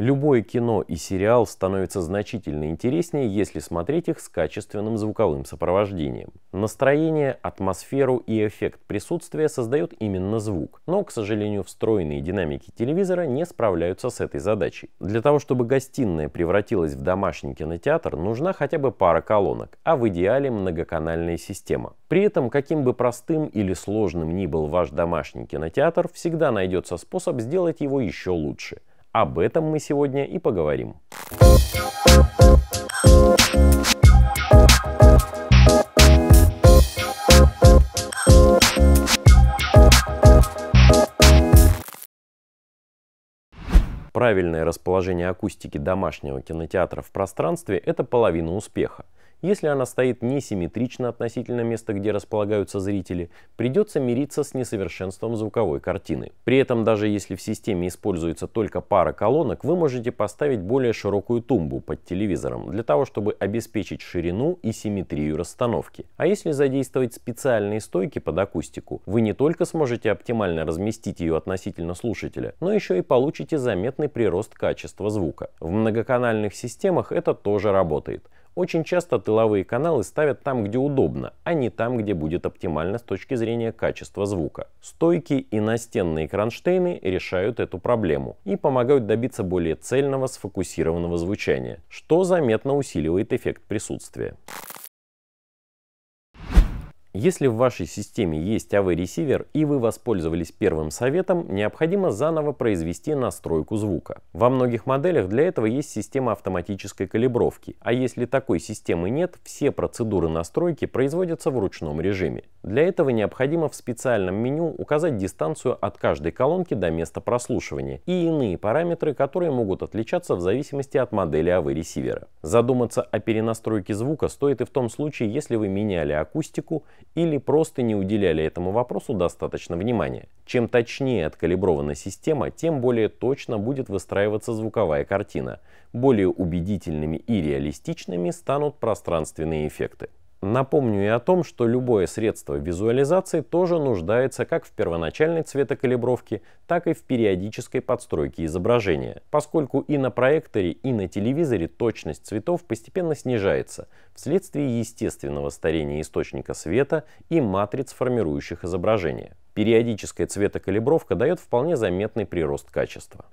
Любое кино и сериал становится значительно интереснее, если смотреть их с качественным звуковым сопровождением. Настроение, атмосферу и эффект присутствия создает именно звук, но, к сожалению, встроенные динамики телевизора не справляются с этой задачей. Для того, чтобы гостиная превратилась в домашний кинотеатр, нужна хотя бы пара колонок, а в идеале многоканальная система. При этом, каким бы простым или сложным ни был ваш домашний кинотеатр, всегда найдется способ сделать его еще лучше – об этом мы сегодня и поговорим. Правильное расположение акустики домашнего кинотеатра в пространстве – это половина успеха – если она стоит несимметрично относительно места, где располагаются зрители, придется мириться с несовершенством звуковой картины. При этом даже если в системе используется только пара колонок, вы можете поставить более широкую тумбу под телевизором для того, чтобы обеспечить ширину и симметрию расстановки. А если задействовать специальные стойки под акустику, вы не только сможете оптимально разместить ее относительно слушателя, но еще и получите заметный прирост качества звука. В многоканальных системах это тоже работает. Очень часто тыловые каналы ставят там, где удобно, а не там, где будет оптимально с точки зрения качества звука. Стойки и настенные кронштейны решают эту проблему и помогают добиться более цельного сфокусированного звучания, что заметно усиливает эффект присутствия. Если в вашей системе есть AV-ресивер и вы воспользовались первым советом, необходимо заново произвести настройку звука. Во многих моделях для этого есть система автоматической калибровки, а если такой системы нет, все процедуры настройки производятся в ручном режиме. Для этого необходимо в специальном меню указать дистанцию от каждой колонки до места прослушивания и иные параметры, которые могут отличаться в зависимости от модели AV-ресивера. Задуматься о перенастройке звука стоит и в том случае, если вы меняли акустику, или просто не уделяли этому вопросу достаточно внимания. Чем точнее откалибрована система, тем более точно будет выстраиваться звуковая картина. Более убедительными и реалистичными станут пространственные эффекты. Напомню и о том, что любое средство визуализации тоже нуждается как в первоначальной цветокалибровке, так и в периодической подстройке изображения, поскольку и на проекторе, и на телевизоре точность цветов постепенно снижается вследствие естественного старения источника света и матриц, формирующих изображение. Периодическая цветокалибровка дает вполне заметный прирост качества.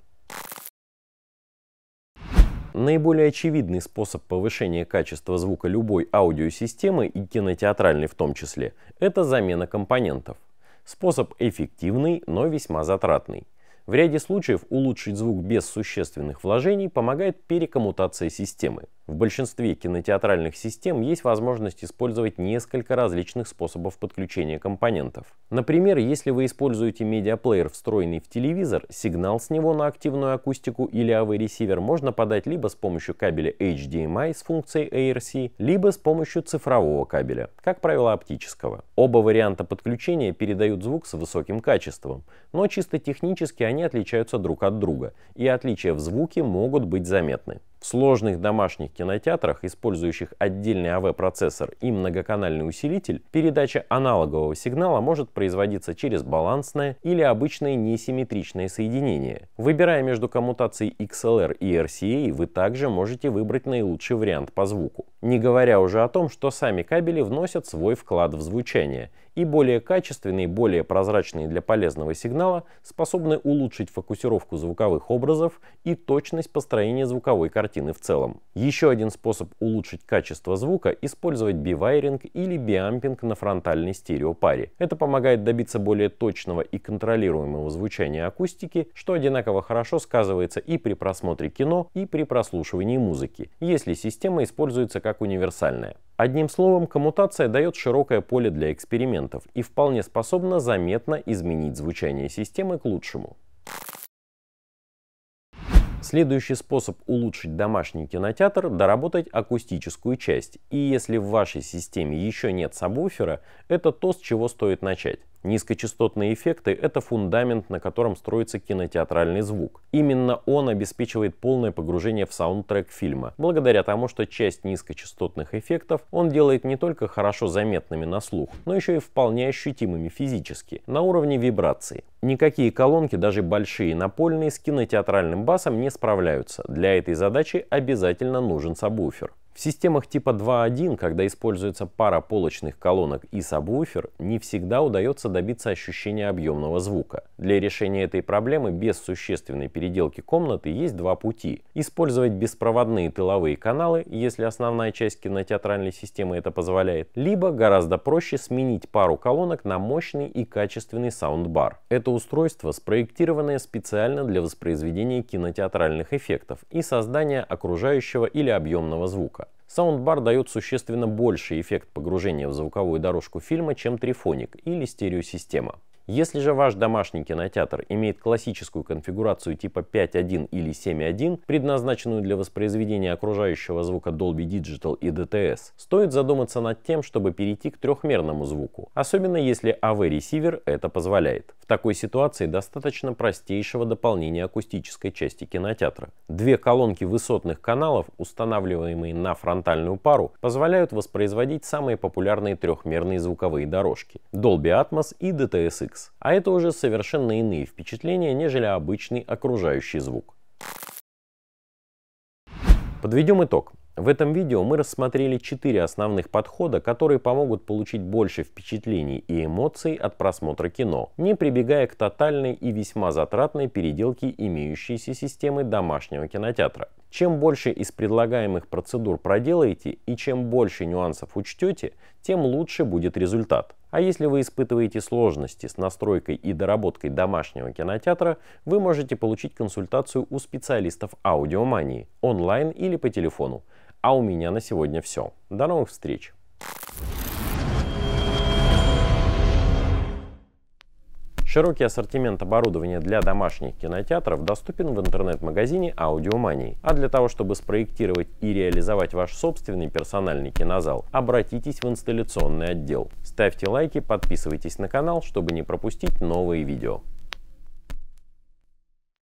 Наиболее очевидный способ повышения качества звука любой аудиосистемы и кинотеатральной в том числе – это замена компонентов. Способ эффективный, но весьма затратный. В ряде случаев улучшить звук без существенных вложений помогает перекоммутация системы – в большинстве кинотеатральных систем есть возможность использовать несколько различных способов подключения компонентов. Например, если вы используете медиаплеер, встроенный в телевизор, сигнал с него на активную акустику или AV-ресивер можно подать либо с помощью кабеля HDMI с функцией ARC, либо с помощью цифрового кабеля, как правило оптического. Оба варианта подключения передают звук с высоким качеством, но чисто технически они отличаются друг от друга, и отличия в звуке могут быть заметны. В сложных домашних кинотеатрах, использующих отдельный АВ-процессор и многоканальный усилитель, передача аналогового сигнала может производиться через балансное или обычное несимметричное соединение. Выбирая между коммутацией XLR и RCA, вы также можете выбрать наилучший вариант по звуку. Не говоря уже о том, что сами кабели вносят свой вклад в звучание, и более качественные, более прозрачные для полезного сигнала способны улучшить фокусировку звуковых образов и точность построения звуковой картины в целом. Еще один способ улучшить качество звука – использовать бивайринг или биампинг на фронтальной стереопаре. Это помогает добиться более точного и контролируемого звучания акустики, что одинаково хорошо сказывается и при просмотре кино, и при прослушивании музыки, если система используется как универсальное. Одним словом, коммутация дает широкое поле для экспериментов и вполне способна заметно изменить звучание системы к лучшему. Следующий способ улучшить домашний кинотеатр – доработать акустическую часть. И если в вашей системе еще нет сабвуфера, это то, с чего стоит начать. Низкочастотные эффекты — это фундамент, на котором строится кинотеатральный звук. Именно он обеспечивает полное погружение в саундтрек фильма, благодаря тому, что часть низкочастотных эффектов он делает не только хорошо заметными на слух, но еще и вполне ощутимыми физически, на уровне вибрации. Никакие колонки, даже большие напольные, с кинотеатральным басом не справляются. Для этой задачи обязательно нужен сабвуфер. В системах типа 2.1, когда используется пара полочных колонок и сабвуфер, не всегда удается добиться ощущения объемного звука. Для решения этой проблемы без существенной переделки комнаты есть два пути. Использовать беспроводные тыловые каналы, если основная часть кинотеатральной системы это позволяет, либо гораздо проще сменить пару колонок на мощный и качественный саундбар. Это устройство, спроектированное специально для воспроизведения кинотеатральных эффектов и создания окружающего или объемного звука. Саундбар дает существенно больший эффект погружения в звуковую дорожку фильма, чем трифоник или стереосистема. Если же ваш домашний кинотеатр имеет классическую конфигурацию типа 5.1 или 7.1, предназначенную для воспроизведения окружающего звука Dolby Digital и DTS, стоит задуматься над тем, чтобы перейти к трехмерному звуку, особенно если AV-ресивер это позволяет. В такой ситуации достаточно простейшего дополнения акустической части кинотеатра. Две колонки высотных каналов, устанавливаемые на фронтальную пару, позволяют воспроизводить самые популярные трехмерные звуковые дорожки – Dolby Atmos и DTSX. Яндекс. А это уже совершенно иные впечатления, нежели обычный окружающий звук. Подведем итог. В этом видео мы рассмотрели четыре основных подхода, которые помогут получить больше впечатлений и эмоций от просмотра кино, не прибегая к тотальной и весьма затратной переделке имеющейся системы домашнего кинотеатра. Чем больше из предлагаемых процедур проделаете и чем больше нюансов учтете, тем лучше будет результат. А если вы испытываете сложности с настройкой и доработкой домашнего кинотеатра, вы можете получить консультацию у специалистов аудиомании онлайн или по телефону. А у меня на сегодня все. До новых встреч! Широкий ассортимент оборудования для домашних кинотеатров доступен в интернет-магазине «Аудиомании». А для того, чтобы спроектировать и реализовать ваш собственный персональный кинозал, обратитесь в инсталляционный отдел. Ставьте лайки, подписывайтесь на канал, чтобы не пропустить новые видео.